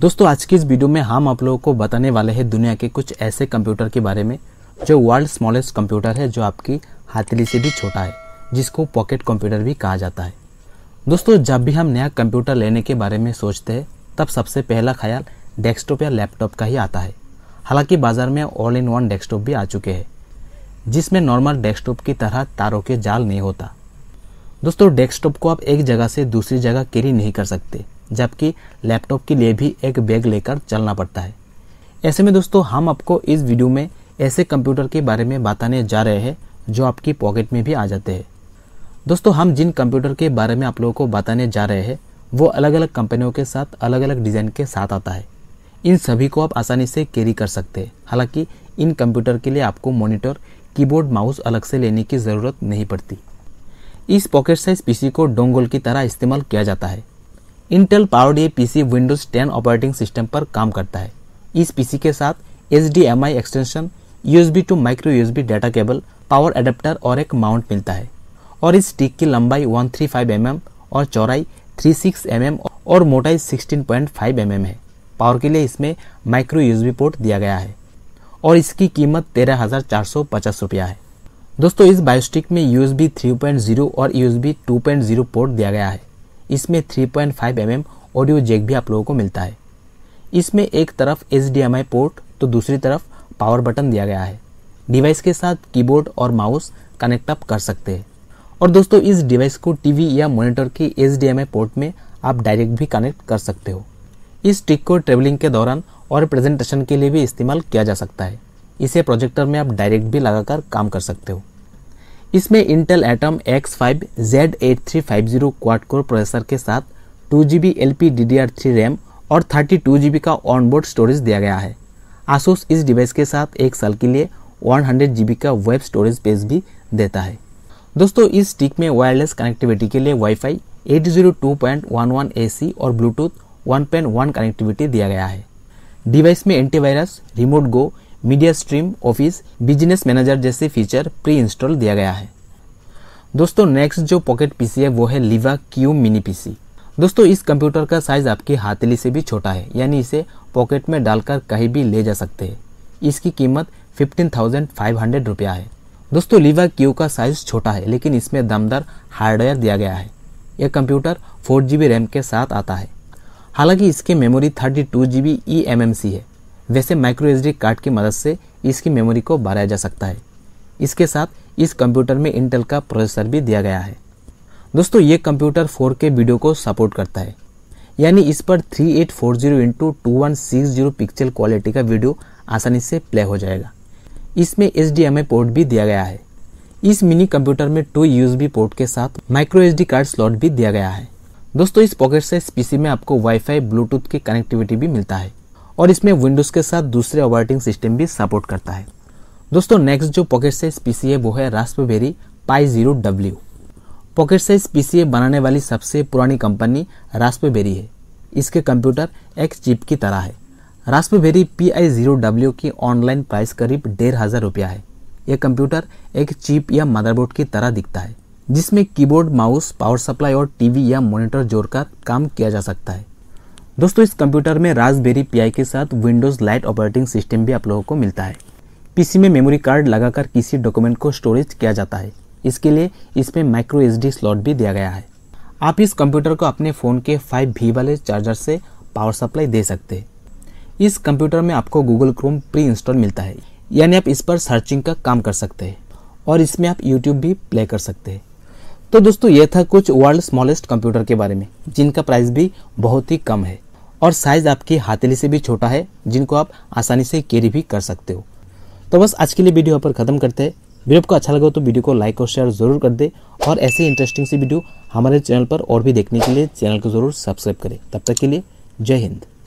दोस्तों आज की इस वीडियो में हम आप लोगों को बताने वाले हैं दुनिया के कुछ ऐसे कंप्यूटर के बारे में जो वर्ल्ड स्मॉलेस्ट कंप्यूटर है जो आपकी हाथली से भी छोटा है जिसको पॉकेट कंप्यूटर भी कहा जाता है दोस्तों जब भी हम नया कंप्यूटर लेने के बारे में सोचते हैं तब सबसे पहला ख्याल डेस्कटॉप या लैपटॉप का ही आता है हालांकि बाज़ार में ऑल इन वन डेस्कटॉप भी आ चुके हैं जिसमें नॉर्मल डेस्कटॉप की तरह तारों के जाल नहीं होता दोस्तों डेस्कटॉप को आप एक जगह से दूसरी जगह कैरी नहीं कर सकते जबकि लैपटॉप के लिए भी एक बैग लेकर चलना पड़ता है ऐसे में दोस्तों हम आपको इस वीडियो में ऐसे कंप्यूटर के बारे में बताने जा रहे हैं जो आपकी पॉकेट में भी आ जाते हैं दोस्तों हम जिन कंप्यूटर के बारे में आप लोगों को बताने जा रहे हैं वो अलग अलग कंपनियों के साथ अलग अलग डिज़ाइन के साथ आता है इन सभी को आप आसानी से कैरी कर सकते हैं हालांकि इन कंप्यूटर के लिए आपको मॉनिटर कीबोर्ड माउस अलग से लेने की ज़रूरत नहीं पड़ती इस पॉकेट साइज पीसी को डोंगोल की तरह इस्तेमाल किया जाता है Intel powered PC Windows 10 operating system पर काम करता है इस पीसी के साथ H D M I extension USB to micro USB data cable power adapter और एक माउंट मिलता है और इस स्टिक की लंबाई 135 थ्री mm और चौराई 36 सिक्स mm और मोटाई 16.5 पॉइंट mm है पावर के लिए इसमें माइक्रो यूएसबी पोर्ट दिया गया है और इसकी कीमत तेरह हज़ार चार सौ पचास रुपया है दोस्तों इस बायोस्टिक में यूएसबी 3.0 और यूएसबी 2.0 पोर्ट दिया गया है इसमें 3.5 पॉइंट mm ऑडियो जेक भी आप लोगों को मिलता है इसमें एक तरफ एच पोर्ट तो दूसरी तरफ पावर बटन दिया गया है डिवाइस के साथ कीबोर्ड और माउस कनेक्ट अप कर सकते हैं और दोस्तों इस डिवाइस को टीवी या मॉनिटर के एच पोर्ट में आप डायरेक्ट भी कनेक्ट कर सकते हो इस ट्रिक को ट्रेवलिंग के दौरान और प्रेजेंटेशन के लिए भी इस्तेमाल किया जा सकता है इसे प्रोजेक्टर में आप डायरेक्ट भी लगाकर काम कर सकते हो इसमें Intel Atom five zero quad core processor के साथ two G B L P D D R three RAM और थर्टी टू जी बी का ऑनबोर्ड स्टोरेज दिया गया है आसूस इस डिवाइस के साथ एक साल के लिए वन हंड्रेड जी बी का वेब स्टोरेज पेज भी देता है दोस्तों इस स्टिक में वायरलेस कनेक्टिविटी के लिए वाईफाई ए सी और Bluetooth one point one connectivity दिया गया है डिवाइस में antivirus remote go media stream office business manager जैसे फीचर प्री इंस्टॉल दिया गया है दोस्तों नेक्स्ट जो पॉकेट पीसी है वो है लिवा क्यू मिनी पीसी दोस्तों इस कंप्यूटर का साइज आपकी हाथली से भी छोटा है यानी इसे पॉकेट में डालकर कहीं भी ले जा सकते हैं इसकी कीमत फिफ्टीन थाउजेंड फाइव हंड्रेड रुपया है दोस्तों लिवा क्यू का साइज छोटा है लेकिन इसमें दमदार हार्डवेयर दिया गया है यह computer four G B RAM के साथ आता है हालांकि इसकी memory thirty two G B E M M C है वैसे माइक्रो एस कार्ड की मदद से इसकी मेमोरी को बढ़ाया जा सकता है इसके साथ इस कंप्यूटर में इंटेल का प्रोसेसर भी दिया गया है दोस्तों ये कंप्यूटर के वीडियो को सपोर्ट करता है यानी इस पर three eight four zero into two one six zero pixel quality का वीडियो आसानी से प्ले हो जाएगा इसमें एच डी पोर्ट भी दिया गया है इस मिनी कंप्यूटर में टू यूज पोर्ट के साथ माइक्रो एच कार्ड स्लॉट भी दिया गया है दोस्तों इस पॉकेट से स्पीसी पीसी में आपको वाईफाई ब्लूटूथ की कनेक्टिविटी भी मिलता है और इसमें विंडोज़ के साथ दूसरे ऑपरेटिंग सिस्टम भी सपोर्ट करता है दोस्तों नेक्स्ट जो पॉकेट साइज पी है वो है Raspberry Pi zero W pocket size पी बनाने वाली सबसे पुरानी कंपनी रास्पबेरी है इसके कंप्यूटर एक चिप की तरह है Raspberry Pi zero W की ऑनलाइन प्राइस करीब डेढ़ हज़ार रुपया है यह कंप्यूटर एक चिप या मदरबोर्ड की तरह दिखता है जिसमें कीबोर्ड माउस पावर सप्लाई और टीवी या मॉनिटर जोड़कर काम किया जा सकता है दोस्तों इस कंप्यूटर में रासबेरी पी के साथ विंडोज़ लाइट ऑपरेटिंग सिस्टम भी आप लोगों को मिलता है पीसी में मेमोरी कार्ड लगाकर किसी डॉक्यूमेंट को स्टोरेज किया जाता है इसके लिए इसमें माइक्रो एच स्लॉट भी दिया गया है आप इस कंप्यूटर को अपने फ़ोन के 5V वाले चार्जर से पावर सप्लाई दे सकते हैं इस कंप्यूटर में आपको गूगल क्रोम प्री इंस्टॉल मिलता है यानी आप इस पर सर्चिंग का काम कर सकते हैं और इसमें आप यूट्यूब भी प्ले कर सकते हैं तो दोस्तों ये था कुछ वर्ल्ड स्मॉलेस्ट कंप्यूटर के बारे में जिनका प्राइस भी बहुत ही कम है और साइज आपके हाथेली से भी छोटा है जिनको आप आसानी से कैरी भी कर सकते हो तो बस आज के लिए वीडियो यहाँ पर ख़त्म करते हैं वीडियो को अच्छा लगा तो वीडियो को लाइक और शेयर जरूर कर दे और ऐसे इंटरेस्टिंग सी वीडियो हमारे चैनल पर और भी देखने के लिए चैनल को जरूर सब्सक्राइब करें तब तक के लिए जय हिंद